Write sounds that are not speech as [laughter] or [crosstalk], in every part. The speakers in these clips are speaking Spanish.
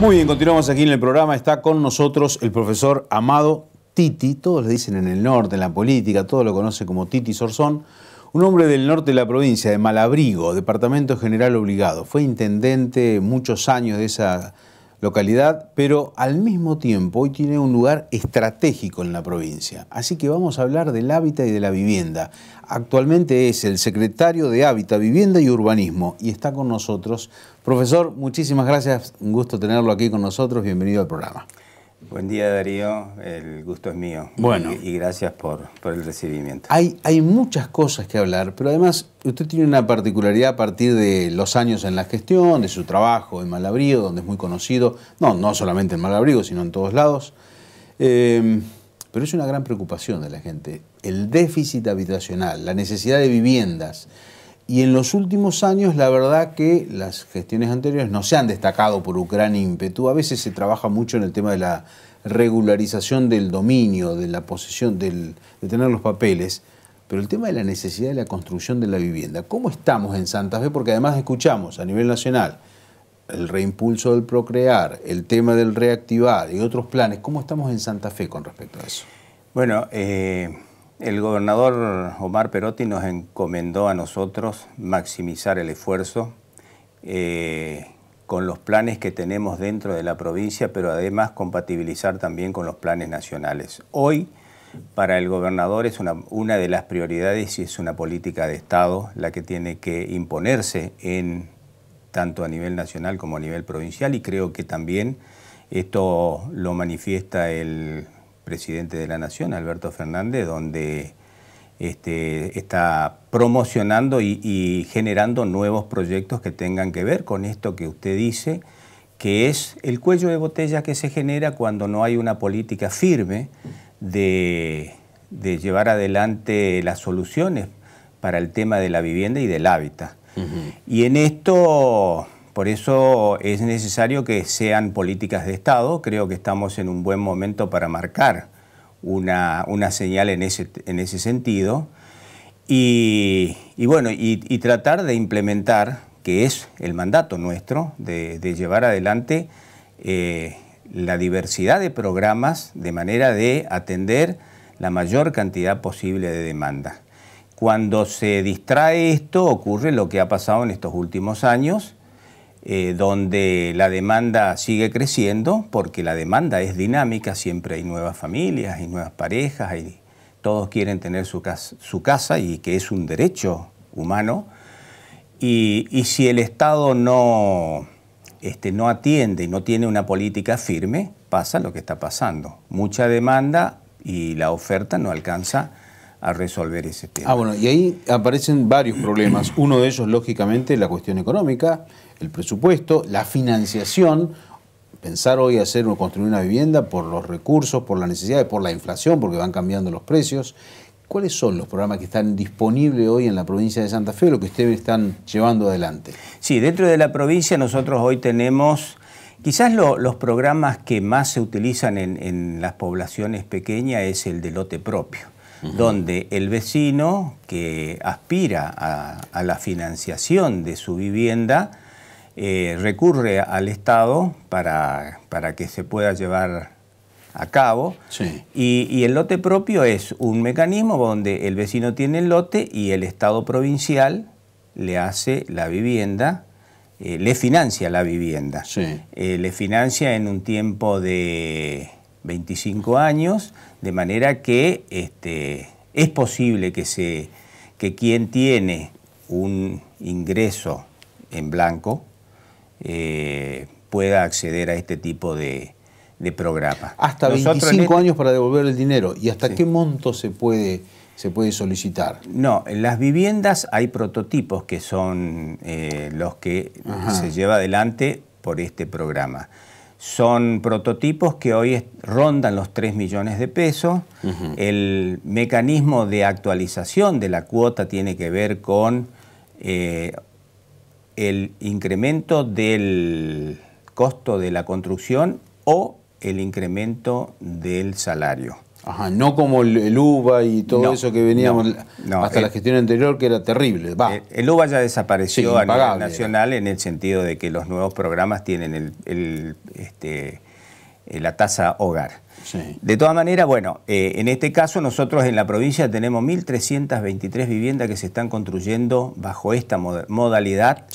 Muy bien, continuamos aquí en el programa. Está con nosotros el profesor Amado Titi, todos le dicen en el norte, en la política, todos lo conocen como Titi Sorzón, un hombre del norte de la provincia, de Malabrigo, Departamento General Obligado. Fue intendente muchos años de esa localidad, pero al mismo tiempo hoy tiene un lugar estratégico en la provincia. Así que vamos a hablar del hábitat y de la vivienda. Actualmente es el secretario de Hábitat, Vivienda y Urbanismo y está con nosotros. Profesor, muchísimas gracias, un gusto tenerlo aquí con nosotros, bienvenido al programa. Buen día Darío, el gusto es mío. Bueno. Y, gracias por, el recibimiento. Hay, hay muchas cosas que hablar, pero además usted tiene una particularidad a partir de los años en la gestión, de su trabajo en Malabrío, donde es muy conocido, no, no solamente en Malabrío, sino en todos lados. Eh, pero es una gran preocupación de la gente. El déficit habitacional, la necesidad de viviendas, y en los últimos años, la verdad que las gestiones anteriores no se han destacado por gran ímpetu. A veces se trabaja mucho en el tema de la regularización del dominio, de la posesión, de tener los papeles. Pero el tema de la necesidad de la construcción de la vivienda. ¿Cómo estamos en Santa Fe? Porque además escuchamos a nivel nacional el reimpulso del procrear, el tema del reactivar y otros planes. ¿Cómo estamos en Santa Fe con respecto a eso? Bueno, eh, el gobernador Omar Perotti nos encomendó a nosotros maximizar el esfuerzo eh, con los planes que tenemos dentro de la provincia, pero además compatibilizar también con los planes nacionales. Hoy, para el gobernador es una, una de las prioridades y es una política de Estado la que tiene que imponerse en tanto a nivel nacional como a nivel provincial y creo que también esto lo manifiesta el Presidente de la Nación, Alberto Fernández, donde este, está promocionando y, generando nuevos proyectos que tengan que ver con esto que usted dice, que es el cuello de botella que se genera cuando no hay una política firme de, llevar adelante las soluciones para el tema de la vivienda y del hábitat. Y en esto por eso es necesario que sean políticas de Estado. Creo que estamos en un buen momento para marcar una, señal en ese, sentido. Y, bueno, y, tratar de implementar, que es el mandato nuestro, de, llevar adelante eh, la diversidad de programas de manera de atender la mayor cantidad posible de demanda. Cuando se distrae esto, ocurre lo que ha pasado en estos últimos años, eh, donde la demanda sigue creciendo, porque la demanda es dinámica, siempre hay nuevas familias, hay nuevas parejas, todos quieren tener su casa, y que es un derecho humano. Y, si el Estado no, este, no atiende y no tiene una política firme, pasa lo que está pasando. Mucha demanda y la oferta no alcanza a resolver ese tema. Ah, bueno, y ahí aparecen varios problemas. [clears throat] Uno de ellos, lógicamente, la cuestión económica, el presupuesto, la financiación. Pensar hoy hacer o construir una vivienda por los recursos, por necesidad necesidades, por la inflación, porque van cambiando los precios. ¿Cuáles son los programas que están disponibles hoy en la provincia de Santa Fe o lo que ustedes están llevando adelante? Sí, dentro de la provincia nosotros hoy tenemos quizás los programas que más se utilizan en, en las poblaciones pequeñas es el de lote propio donde el vecino que aspira a, la financiación de su vivienda eh, recurre al Estado para, que se pueda llevar a cabo. Y, el lote propio es un mecanismo donde el vecino tiene el lote y el Estado provincial le hace la vivienda eh, le financia la vivienda. Eh, le financia en un tiempo de 25 años, de manera que este, es posible que, se, que quien tiene un ingreso en blanco eh, pueda acceder a este tipo de, programas. Hasta 25 este años para devolver el dinero. ¿Y hasta qué monto se puede, se puede solicitar? No, en las viviendas hay prototipos que son eh, los que se lleva adelante por este programa. Son prototipos que hoy rondan los 3 millones de pesos. El mecanismo de actualización de la cuota tiene que ver con eh, el incremento del costo de la construcción o el incremento del salario no como el, uva y todo eso que veníamos hasta la gestión anterior, que era terrible. El, uva ya desapareció a nivel nacional en el sentido de que los nuevos programas tienen el, este, eh, la tasa hogar. De todas maneras, bueno, eh, en este caso nosotros en la provincia tenemos 1.323 viviendas que se están construyendo bajo esta modalidad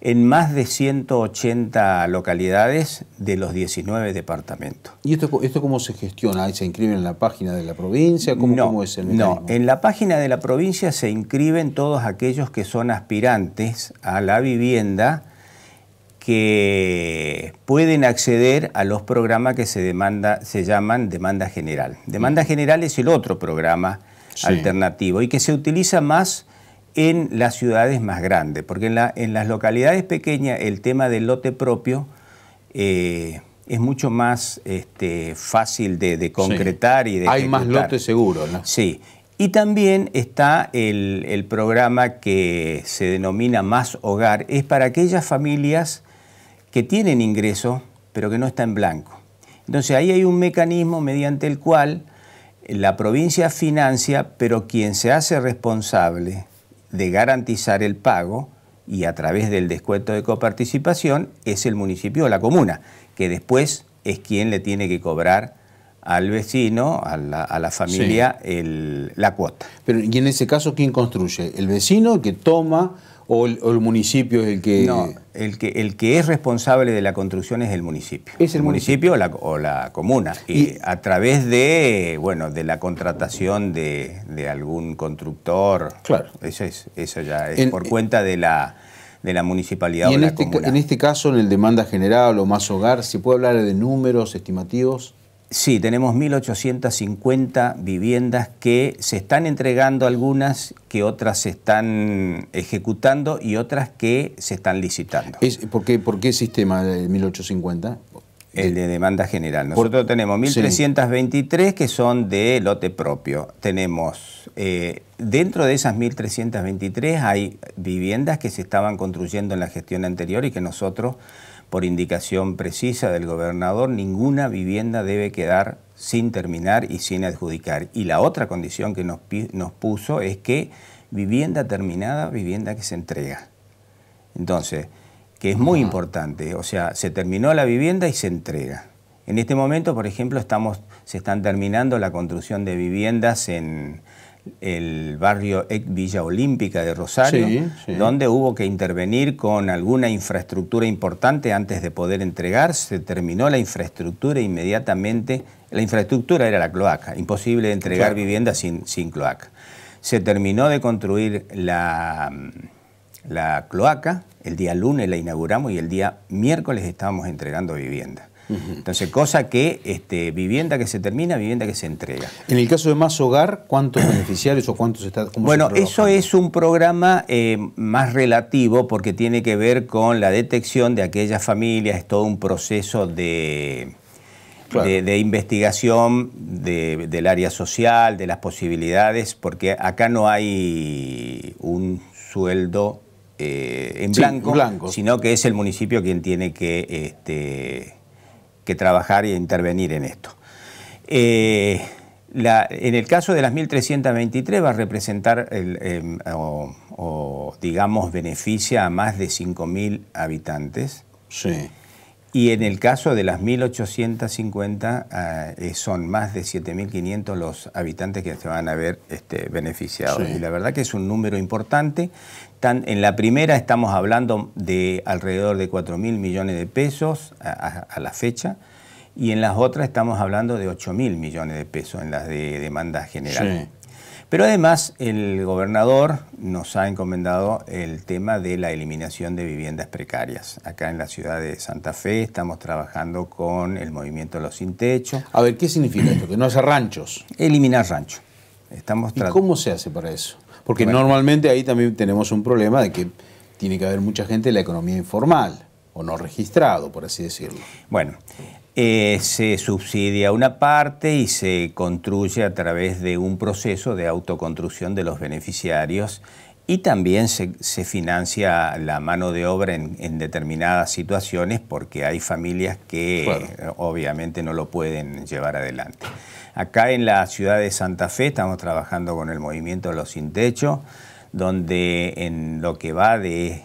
en más de 180 localidades de los 19 departamentos. ¿Y esto, esto cómo se gestiona? ¿Se inscriben en la página de la provincia? ¿Cómo, es el No, en la página de la provincia se inscriben todos aquellos que son aspirantes a la vivienda que pueden acceder a los programas que se, demanda, se llaman demanda general. Demanda mm. general es el otro programa alternativo y que se utiliza más en las ciudades más grandes, porque en, la, en las localidades pequeñas el tema del lote propio eh, es mucho más este, fácil de, concretar y de... Hay más lote seguro, ¿no? Sí. Y también está el, el, programa que se denomina Más Hogar, es para aquellas familias que tienen ingresos, pero que no está en blanco. Entonces ahí hay un mecanismo mediante el cual la provincia financia, pero quien se hace responsable de garantizar el pago y a través del descuento de coparticipación es el municipio o la comuna, que después es quien le tiene que cobrar al vecino, a la, a la familia, el, la cuota. Pero, ¿y en ese caso quién construye? ¿El vecino que toma o el, municipio es el que...? No, el que, el que es responsable de la construcción es el municipio. ¿Es el, municipio, o, la, o, la, comuna. Y, a través de, bueno, de la contratación de, algún constructor. Claro. Eso, es, eso ya es por cuenta de la de la municipalidad o la este, En este caso, en el demanda general o más hogar, ¿se puede hablar de números estimativos? Sí, tenemos 1.850 viviendas que se están entregando algunas, que otras se están ejecutando y otras que se están licitando. ¿por, qué, ¿Por qué sistema de 1.850? El de demanda general. Nosotros Por, tenemos 1.323 que son de lote propio. Tenemos, eh, dentro de esas 1.323 hay viviendas que se estaban construyendo en la gestión anterior y que nosotros por indicación precisa del gobernador, ninguna vivienda debe quedar sin terminar y sin adjudicar. Y la otra condición que nos, nos puso es que vivienda terminada, vivienda que se entrega. Entonces, que es muy importante, o sea, se terminó la vivienda y se entrega. En este momento, por ejemplo, estamos, se están terminando la construcción de viviendas en, el barrio Villa Olímpica de Rosario, donde hubo que intervenir con alguna infraestructura importante antes de poder entregar. Se terminó la infraestructura inmediatamente. La infraestructura era la cloaca, imposible entregar viviendas vivienda sin, cloaca. Se terminó de construir la, la cloaca, el día lunes la inauguramos y el día miércoles estábamos entregando vivienda. Entonces, cosa que este, vivienda que se termina, vivienda que se entrega. En el caso de Más Hogar, ¿cuántos beneficiarios o cuántos está? bueno, eso es un programa eh, más relativo porque tiene que ver con la detección de aquellas familias, es todo un proceso de... De, investigación del área social, de las posibilidades, porque acá no hay un sueldo eh, en blanco, sino que es el municipio quien tiene que este, que trabajar e intervenir en esto. Eh, en el caso de las 1.323 va a representar em, o, digamos beneficia a más de 5.000 habitantes. Sí. Y en el caso de las 1.850, ah, eh, son más de 7.500 los habitantes que se van a ver este, beneficiados. Y la verdad que es un número importante. en la primera estamos hablando de alrededor de 4.000 millones de pesos a, la fecha. Y en las otras estamos hablando de 8.000 millones de pesos en las de demanda general. Pero además el gobernador nos ha encomendado el tema de la eliminación de viviendas precarias. Acá en la ciudad de Santa Fe estamos trabajando con el movimiento Los Sin Techo. A ver, ¿qué significa esto? Que no haya ranchos. Eliminar rancho Estamos ¿Y ¿Cómo se hace para eso? Porque normalmente ahí también tenemos un problema de que tiene que haber mucha gente en la economía informal o no registrado, por así decirlo. Bueno, eh, se subsidia una parte y se construye a través de un proceso de autoconstrucción de los beneficiarios y también se, financia la mano de obra en, determinadas situaciones porque hay familias que obviamente no lo pueden llevar adelante. Acá en la ciudad de Santa Fe estamos trabajando con el movimiento Los Sin Techo donde en lo que va de,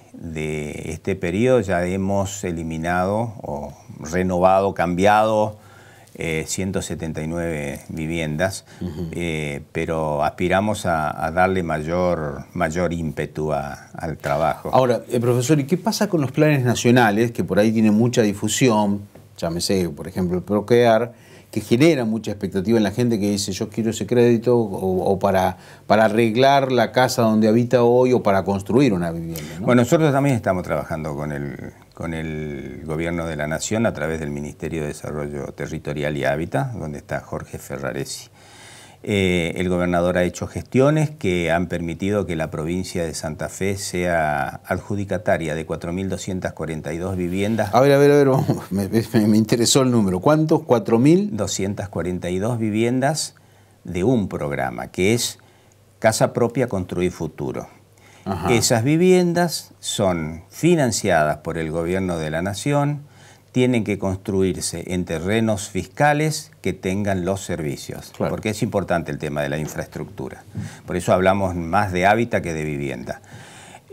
este periodo ya hemos eliminado o renovado, cambiado 179 eh, viviendas, eh, pero aspiramos a, darle mayor, ímpetu al trabajo. Ahora, eh, profesor, ¿y qué pasa con los planes nacionales, que por ahí tienen mucha difusión, llámese, por ejemplo, el Procrear? que genera mucha expectativa en la gente que dice yo quiero ese crédito o, para, para arreglar la casa donde habita hoy o para construir una vivienda. Bueno, nosotros también estamos trabajando con el, con el Gobierno de la Nación a través del Ministerio de Desarrollo Territorial y Hábitat, donde está Jorge Ferraresi. Eh, el gobernador ha hecho gestiones que han permitido que la provincia de Santa Fe sea adjudicataria de 4.242 viviendas. A ver, a ver, a ver, Me, interesó el número. ¿Cuántos? 4.242 viviendas de un programa, que es Casa Propia Construir Futuro. Esas viviendas son financiadas por el gobierno de la Nación, tienen que construirse en terrenos fiscales que tengan los servicios, porque es importante el tema de la infraestructura. Por eso hablamos más de hábitat que de vivienda.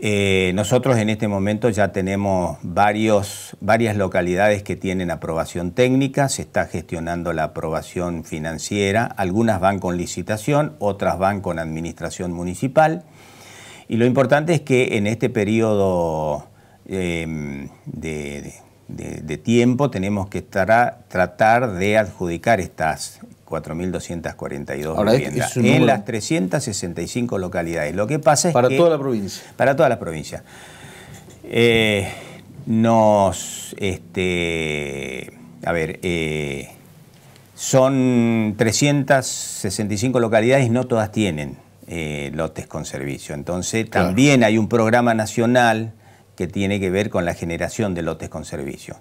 Eh, nosotros en este momento ya tenemos varios, varias localidades que tienen aprobación técnica, se está gestionando la aprobación financiera, algunas van con licitación, otras van con administración municipal. Y lo importante es que en este periodo eh, de de, tiempo tenemos que tratar de adjudicar estas 4.242 viviendas en las 365 localidades. Lo que pasa es para que... Para toda la provincia. Para toda la provincia. Eh, nos... Este, a ver... Eh, son 365 localidades y no todas tienen eh, lotes con servicio. Entonces también hay un programa nacional que tiene que ver con la generación de lotes con servicio.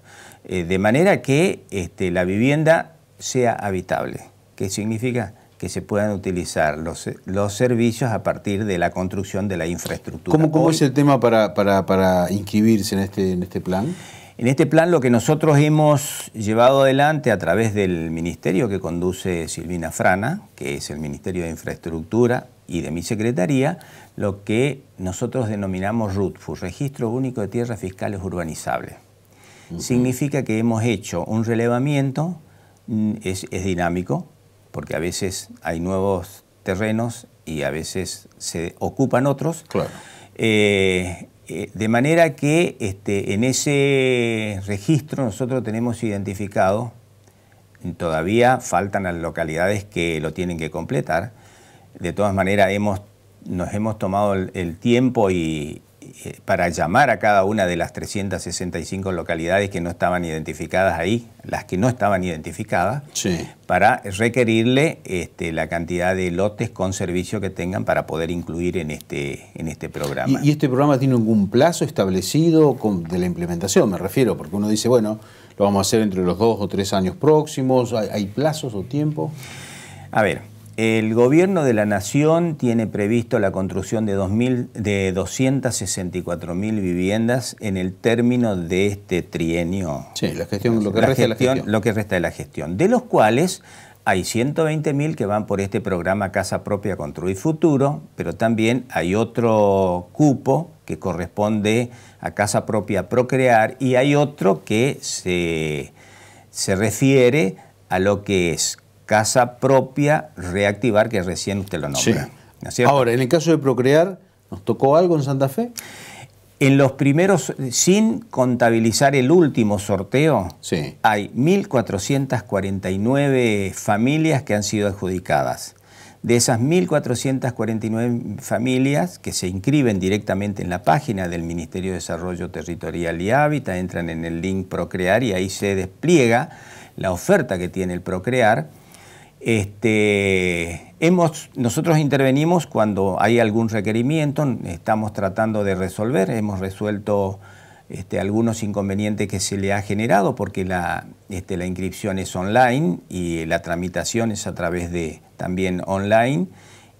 Eh, de manera que este, la vivienda sea habitable. ¿Qué significa? que se puedan utilizar los, los servicios a partir de la construcción de la infraestructura. ¿Cómo, es el tema para, inscribirse en este, en este plan? En este plan lo que nosotros hemos llevado adelante a través del ministerio que conduce Silvina Frana, que es el Ministerio de Infraestructura y de mi Secretaría, lo que nosotros denominamos RUTFUS, Registro Único de Tierras Fiscales Urbanizables. Significa que hemos hecho un relevamiento, mm, es, dinámico, porque a veces hay nuevos terrenos y a veces se ocupan otros. Eh, eh, de manera que este, en ese registro nosotros tenemos identificado, todavía faltan las localidades que lo tienen que completar, de todas maneras hemos nos hemos tomado el, tiempo y, eh, para llamar a cada una de las 365 localidades que no estaban identificadas ahí, las que no estaban identificadas, para requerirle este, la cantidad de lotes con servicio que tengan para poder incluir en este, en este programa. ¿Y, este programa tiene algún plazo establecido de la implementación, me refiero? Porque uno dice, bueno, lo vamos a hacer entre los dos o tres años próximos, ¿hay, hay plazos o tiempo? A ver, el gobierno de la nación tiene previsto la construcción de, 2000, 264 mil viviendas en el término de este trienio. lo que, resta de la gestión. de los cuales hay 120 mil que van por este programa Casa Propia Construir Futuro, pero también hay otro cupo que corresponde a Casa Propia Procrear y hay otro que se, se refiere a lo que es casa propia, reactivar, que recién usted lo nombra. Ahora, en el caso de procrear, ¿nos tocó algo en Santa Fe? En los primeros, sin contabilizar el último sorteo, hay 1.449 familias que han sido adjudicadas. De esas 1.449 familias que se inscriben directamente en la página del Ministerio de Desarrollo Territorial y Hábitat, entran en el link Procrear y ahí se despliega la oferta que tiene el Procrear este, hemos, nosotros intervenimos cuando hay algún requerimiento, estamos tratando de resolver, hemos resuelto este, algunos inconvenientes que se le ha generado porque la, este, la inscripción es online y la tramitación es a través de también online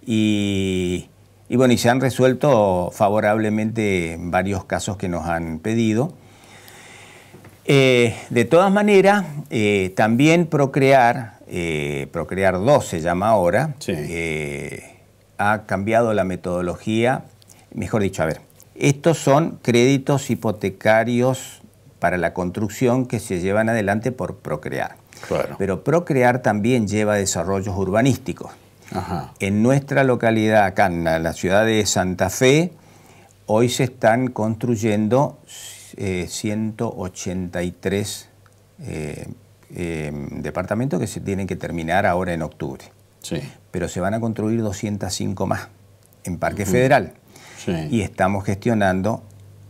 y, bueno, y se han resuelto favorablemente varios casos que nos han pedido. Eh, de todas maneras, eh, también Procrear eh, Procrear 2 se llama ahora, eh, ha cambiado la metodología, mejor dicho, a ver, estos son créditos hipotecarios para la construcción que se llevan adelante por Procrear. Pero Procrear también lleva desarrollos urbanísticos. En nuestra localidad, acá en la ciudad de Santa Fe, hoy se están construyendo 183 eh, eh Em, Departamento que se tienen que terminar ahora en octubre. Pero se van a construir 205 más en Parque Federal. Y estamos gestionando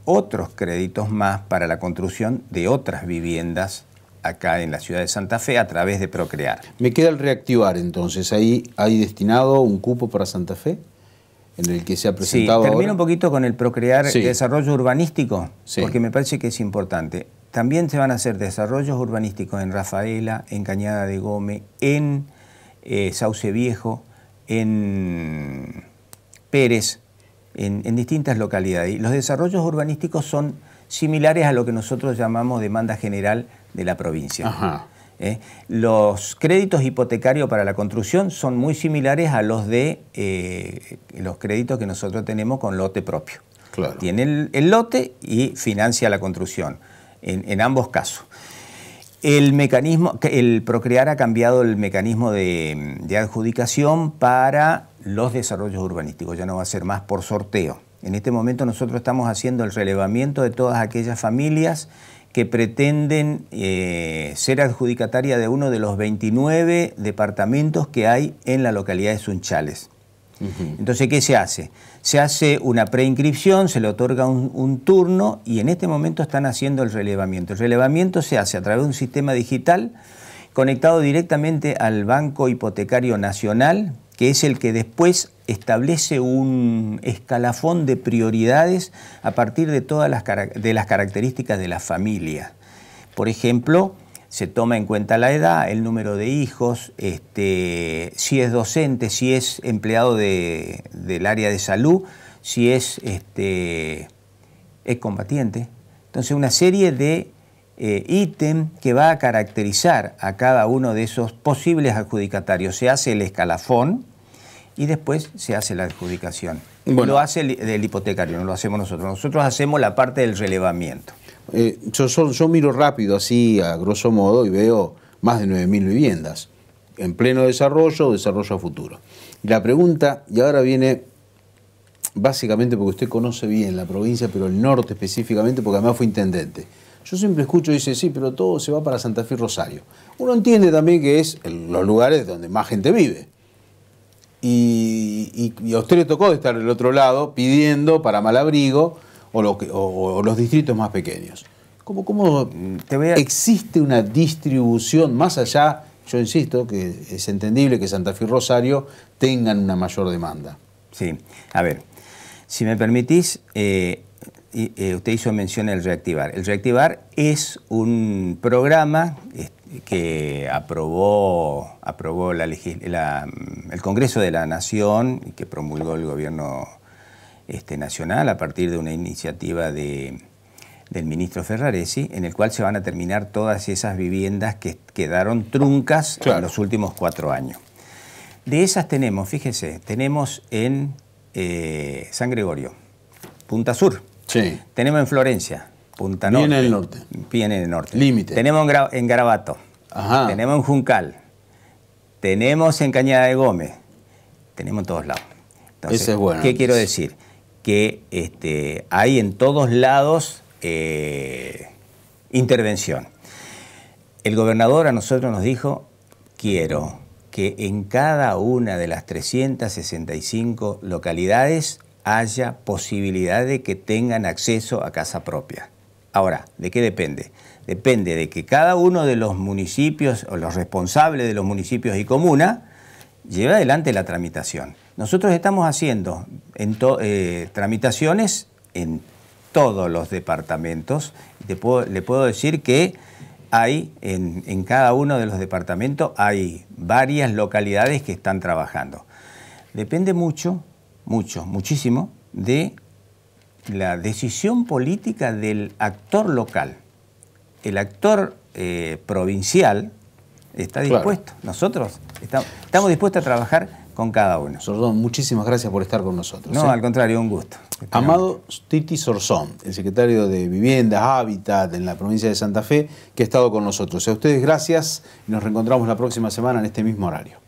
otros créditos más para la construcción de otras viviendas acá en la ciudad de Santa Fe a través de Procrear. Me queda el reactivar entonces. ¿Ahí hay destinado un cupo para Santa Fe? En el que se ha presentado. Sí, termino un poquito con el Procrear el Desarrollo Urbanístico, porque me parece que es importante. También se van a hacer desarrollos urbanísticos en Rafaela, en Cañada de Gómez, en eh, Sauce Viejo, en Pérez, en, distintas localidades. Y los desarrollos urbanísticos son similares a lo que nosotros llamamos demanda general de la provincia. ¿Eh? Los créditos hipotecarios para la construcción son muy similares a los de eh, los créditos que nosotros tenemos con lote propio. Tiene el, lote y financia la construcción en, ambos casos. El, mecanismo, el Procrear ha cambiado el mecanismo de, adjudicación para los desarrollos urbanísticos, ya no va a ser más por sorteo. En este momento nosotros estamos haciendo el relevamiento de todas aquellas familias que pretenden eh, ser adjudicataria de uno de los 29 departamentos que hay en la localidad de Sunchales. Entonces, ¿qué se hace? Se hace una preinscripción, se le otorga un, turno y en este momento están haciendo el relevamiento. El relevamiento se hace a través de un sistema digital conectado directamente al Banco Hipotecario Nacional, que es el que después establece un escalafón de prioridades a partir de todas las características de la familia. Por ejemplo, se toma en cuenta la edad, el número de hijos, este, si es docente, si es empleado del área de salud, si es este, excombatiente. Entonces, una serie de eh, ítems que va a caracterizar a cada uno de esos posibles adjudicatarios. Se hace el escalafón y después se hace la adjudicación. Lo hace el hipotecario, no lo hacemos nosotros. Nosotros hacemos la parte del relevamiento. Eh, yo, miro rápido, así a grosso modo, y veo más de 9.000 viviendas en pleno desarrollo o desarrollo a futuro. la pregunta, y ahora viene básicamente porque usted conoce bien la provincia, pero el norte específicamente, porque además fue intendente. Yo siempre escucho y dice, sí, pero todo se va para Santa Fe y Rosario. Uno entiende también que es los lugares donde más gente vive. Y, a usted le tocó estar del otro lado pidiendo para Malabrigo o, los distritos más pequeños. ¿Cómo, Te existe una distribución más allá? Yo insisto que es entendible que Santa Fe y Rosario tengan una mayor demanda. Sí, a ver, si me permitís, eh, eh, usted hizo mención al Reactivar. El Reactivar es un programa que aprobó, aprobó la, mm, el Congreso de la Nación y que promulgó el gobierno este, nacional a partir de una iniciativa del ministro Ferraresi, en el cual se van a terminar todas esas viviendas que quedaron truncas en los últimos cuatro años. De esas tenemos, fíjense, tenemos en eh, San Gregorio, Punta Sur. Sí. Tenemos en Florencia, Punta Norte. Bien en el norte. el norte. Límite. Tenemos en, Garabato. Tenemos en Juncal. Tenemos en Cañada de Gómez. Tenemos en todos lados. Entonces, ¿Qué quiero decir? que este, hay en todos lados eh, intervención. El gobernador a nosotros nos dijo, quiero que en cada una de las 365 localidades haya posibilidad de que tengan acceso a casa propia. Ahora, ¿de qué depende? Depende de que cada uno de los municipios o los responsables de los municipios y comuna lleve adelante la tramitación. Nosotros estamos haciendo eh, tramitaciones en todos los departamentos. le puedo decir que hay en, cada uno de los departamentos hay varias localidades que están trabajando. Depende mucho, mucho, muchísimo de la decisión política del actor local. El actor eh, provincial está dispuesto. Nosotros estamos dispuestos a trabajar con cada uno. Sordón, muchísimas gracias por estar con nosotros. No, ¿eh? al contrario, un gusto. Amado Titi Sorzón, el secretario de Vivienda, Hábitat en la provincia de Santa Fe, que ha estado con nosotros. A ustedes gracias y nos reencontramos la próxima semana en este mismo horario.